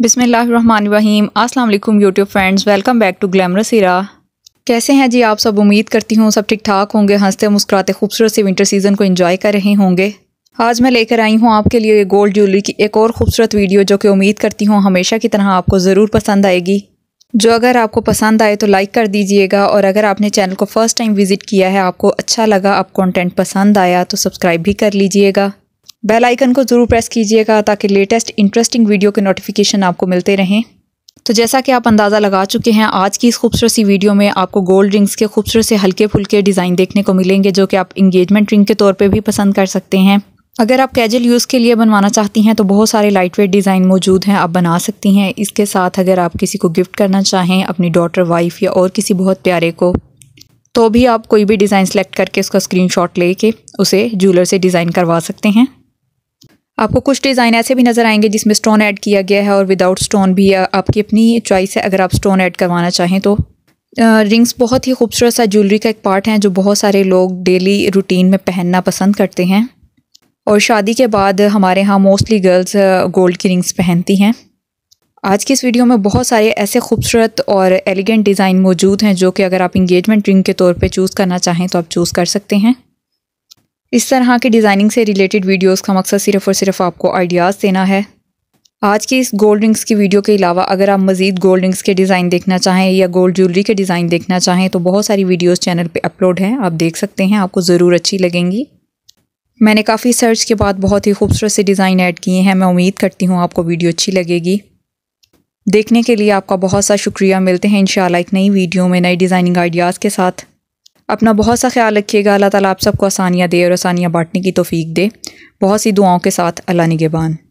बिसमीम अस्सलाम YouTube friends welcome back to glamorous Heera कैसे हैं जी आप सब उम्मीद करती हूँ सब ठीक ठाक होंगे हंसते मुस्कुराते खूबसूरत से विंटर सीज़न को एंजॉय कर रहे होंगे आज मैं लेकर आई हूँ आपके लिए गोल्ड ज्वेलरी की एक और खूबसूरत वीडियो जो कि उम्मीद करती हूँ हमेशा की तरह आपको ज़रूर पसंद आएगी जो अगर आपको पसंद आए तो लाइक कर दीजिएगा और अगर आपने चैनल को फ़र्स्ट टाइम विज़िट किया है आपको अच्छा लगा आप कंटेंट पसंद आया तो सब्सक्राइब भी कर लीजिएगा बेल आइकन को ज़रूर प्रेस कीजिएगा ताकि लेटेस्ट इंटरेस्टिंग वीडियो के नोटिफिकेशन आपको मिलते रहें तो जैसा कि आप अंदाज़ा लगा चुके हैं आज की इस खूबसूरत सी वीडियो में आपको गोल्ड रिंग्स के खूबसूरत से हल्के फुल्के डिज़ाइन देखने को मिलेंगे जो कि आप इंगेजमेंट रिंग के तौर पे भी पसंद कर सकते हैं अगर आप कैजुअल यूज़ के लिए बनवाना चाहती हैं तो बहुत सारे लाइट वेट डिज़ाइन मौजूद हैं आप बना सकती हैं इसके साथ अगर आप किसी को गिफ्ट करना चाहें अपनी डॉटर वाइफ या और किसी बहुत प्यारे को तो भी आप कोई भी डिज़ाइन सेलेक्ट करके उसका स्क्रीनशॉट लेके उसे जूलर से डिज़ाइन करवा सकते हैं आपको कुछ डिज़ाइन ऐसे भी नज़र आएंगे जिसमें स्टोन ऐड किया गया है और विदाउट स्टोन भी आपकी अपनी चॉइस है अगर आप स्टोन ऐड करवाना चाहें तो रिंग्स बहुत ही खूबसूरत सा ज्वेलरी का एक पार्ट है जो बहुत सारे लोग डेली रूटीन में पहनना पसंद करते हैं और शादी के बाद हमारे यहाँ मोस्टली गर्ल्स गोल्ड की रिंग्स पहनती हैं आज की इस वीडियो में बहुत सारे ऐसे खूबसूरत और एलिगेंट डिज़ाइन मौजूद हैं जो कि अगर आप इंगेजमेंट रिंग के तौर पे चूज़ करना चाहें तो आप चूज़ कर सकते हैं इस तरह के डिज़ाइनिंग से रिलेटेड वीडियोस का मकसद सिर्फ और सिर्फ आपको आइडियाज़ देना है आज की इस गोल्ड रिंग्स की वीडियो के अलावा अगर आप मज़ीद गोल्ड रिंग्स के डिज़ाइन देखना चाहें या गोल्ड ज्वेलरी के डिज़ाइन देखना चाहें तो बहुत सारी वीडियोस चैनल पे अपलोड हैं आप देख सकते हैं आपको ज़रूर अच्छी लगेंगी मैंने काफ़ी सर्च के बाद बहुत ही खूबसूरत से डिज़ाइन ऐड किए हैं मैं उम्मीद करती हूँ आपको वीडियो अच्छी लगेगी देखने के लिए आपका बहुत सा शुक्रिया मिलते हैं इन एक नई वीडियो में नए डिज़ाइनिंग आइडियाज़ के साथ अपना बहुत सा ख्याल रखिएगा अल्लाह ताला आप सबको आसानियाँ दे और आसानियाँ बांटने की तोफ़ी दे बहुत सी दुआओं के साथ अल्लाह निगेबान